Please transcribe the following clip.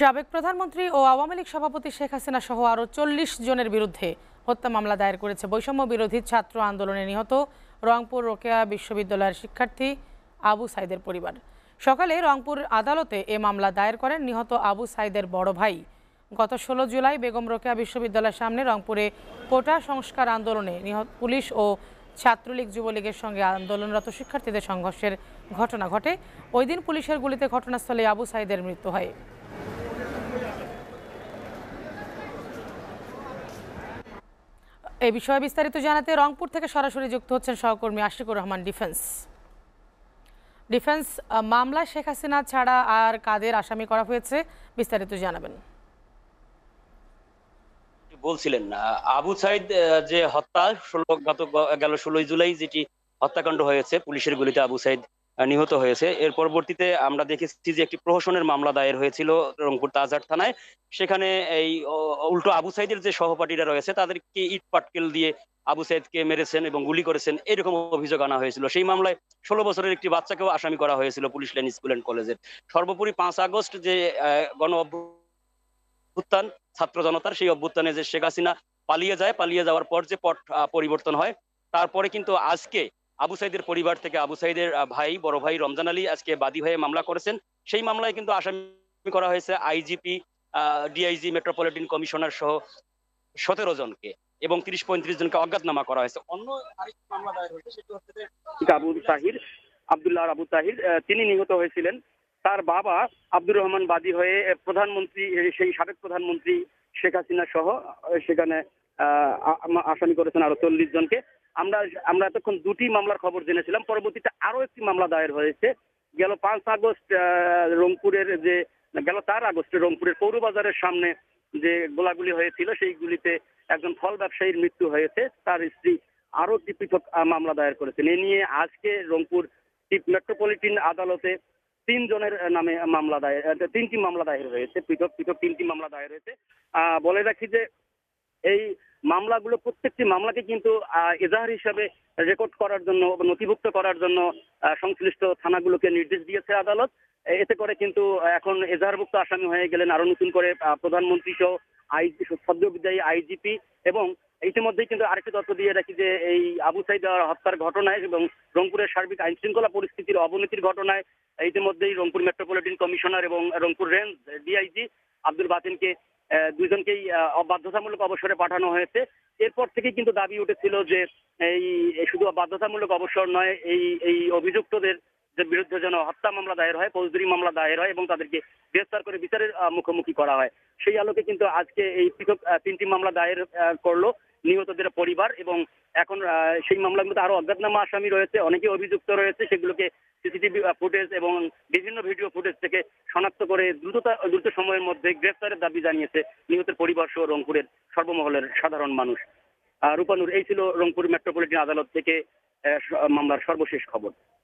সাবেক প্রধানমন্ত্রী ও আওয়ামী লীগ সভাপতি শেখ হাসিনা সহ আরও চল্লিশ জনের বিরুদ্ধে হত্যা মামলা দায়ের করেছে বৈষম্য বিরোধী ছাত্র আন্দোলনে নিহত রংপুর রোকেয়া বিশ্ববিদ্যালয়ের শিক্ষার্থী আবু সাইদের পরিবার সকালে রংপুর আদালতে এ মামলা দায়ের করেন নিহত আবু সাইদের বড় ভাই গত ষোলো জুলাই বেগম রোকেয়া বিশ্ববিদ্যালয়ের সামনে রংপুরে কোটা সংস্কার আন্দোলনে নিহত পুলিশ ও ছাত্রলীগ যুবলীগের সঙ্গে আন্দোলনরত শিক্ষার্থীদের সংঘর্ষের ঘটনা ঘটে ওই দিন পুলিশের গুলিতে ঘটনাস্থলে আবু সাইদের মৃত্যু হয় এই বিষয়ে বিস্তারিত জানাতে রংপুর থেকে সরাসরি যুক্ত হচ্ছেন সহকর্মী আশিকুর রহমান ডিফেন্স ডিফেন্স মামলা শেখ হাসিনা ছাড়া আর কাদের আসামি করা হয়েছে বিস্তারিত জানাবেন বলছিলেন আবু সাইদ যে হত্যা ষোলো গত গেল ষোলোই জুলাই যেটি হত্যাকাণ্ড হয়েছে পুলিশের গুলিতে আবু সাইদ নিহত হয়েছে এর পরবর্তীতে আমরা দেখেছি যে একটি প্রহসনের মামলা দায়ের হয়েছিল রংপুর তাজার থানায় সেখানে এই উল্টো আবু সাইদের যে সহপাঠীরা রয়েছে তাদেরকে ইট পাটকেল দিয়ে আবু সাইদকে মেরেছেন এবং গুলি করেছেন এরকম অভিযোগ আনা হয়েছিল সেই মামলায় ষোলো বছরের একটি বাচ্চাকেও আসামি করা হয়েছিল পুলিশ লাইন স্কুল অ্যান্ড কলেজের সর্বোপরি পাঁচ আগস্ট যে গণ অভ্যুত্থান ছাত্র জনতার সেই অভ্যুত্থানে যে শেখ হাসিনা পালিয়ে যায় পালিয়ে যাওয়ার পর যে পট পরিবর্তন হয় তারপরে কিন্তু আজকে আবু সাইদের পরিবার থেকে আবু সাইদের ভাই বড় ভাই রমজান আলী আজকে বাদী হয়ে মামলা করেছেন সেই মামলায় কিন্তু আসামি করা হয়েছে আইজিপি ডিআইজি মেট্রোপলিটন কমিশনার সহ সতেরো জনকে এবং তিরিশ পঁয়ত্রিশ জনকে অজ্ঞাতনামা করা হয়েছে অন্য আরেকটি মামলা দায়ের হয়েছে সেটি হচ্ছে আবু তাহির আবদুল্লাহ আবু তাহির তিনি নিহত হয়েছিলেন তার বাবা আব্দুর রহমান বাদী হয়ে প্রধানমন্ত্রী সেই সাবেক প্রধানমন্ত্রী শেখ হাসিনা সহ সেখানে আসামি করেছেন আরো চল্লিশ জনকে আমরা আমরা এতক্ষণ দুটি মামলার খবর জেনেছিলাম পরবর্তীতে আরো একটি মামলা দায়ের হয়েছে গেল পাঁচ আগস্ট রংপুরের যে গেল চার আগস্টে রংপুরের পৌরবাজারের সামনে যে গোলাগুলি হয়েছিল সেই গুলিতে একজন ফল ব্যবসায়ীর মৃত্যু হয়েছে তার স্ত্রী আরো একটি পৃথক মামলা দায়ের করেছেন এ নিয়ে আজকে রংপুর চিফ মেট্রোপলিটন আদালতে তিনজনের নামে মামলা দায়ের তিনটি মামলা দায়ের হয়েছে পৃথক পৃথক তিনটি মামলা দায়ের হয়েছে বলে রাখি যে এই মামলাগুলো প্রত্যেকটি মামলাকে কিন্তু এজাহার হিসাবে রেকর্ড করার জন্য নথিভুক্ত করার জন্য সংশ্লিষ্ট থানাগুলোকে নির্দেশ দিয়েছে আদালত এতে করে কিন্তু এখন এজাহারভুক্ত আসামি হয়ে গেলেন আরো নতুন করে প্রধানমন্ত্রী সহ সদ্যবিদায়ী আইজিপি এবং ইতিমধ্যে কিন্তু আরেকটি তথ্য দিয়ে রাখি যে এই আবু সাইদ হত্যার ঘটনায় এবং রংপুরের সার্বিক আইন শৃঙ্খলা পরিস্থিতির অবনতির ঘটনায় ইতিমধ্যেই রংপুর মেট্রোপলিটন কমিশনার এবং রংপুর রেঞ্জ ডিআইজি আব্দুল বাতিনকে দুজনকেই বাধ্যতামূলক অবসরে পাঠানো হয়েছে এরপর থেকে কিন্তু দাবি উঠেছিল যে এই শুধু বাধ্যতামূলক অবসর নয় এই এই অভিযুক্তদের বিরুদ্ধে যেন হত্যা মামলা দায়ের হয় ফৌজদারি মামলা দায়ের হয় এবং তাদেরকে গ্রেফতার করে বিচারের মুখোমুখি করা হয় সেই আলোকে কিন্তু আজকে এই পৃথক তিনটি মামলা দায়ের করলো নিহতদের পরিবার এবং এখন সেই মামলাগুলোতে আরো অজ্ঞাতনামা আসামি রয়েছে অনেকে অভিযুক্ত রয়েছে সেগুলোকে সিসিটিভি ফুটেজ এবং বিভিন্ন ভিডিও ফুটেজ থেকে শনাক্ত করে দ্রুততা দ্রুত সময়ের মধ্যে গ্রেফতারের দাবি জানিয়েছে নিহতের পরিবার সহ রংপুরের সর্বমহলের সাধারণ মানুষ রূপানুর এই ছিল রংপুর মেট্রোপলিটন আদালত থেকে মামলার সর্বশেষ খবর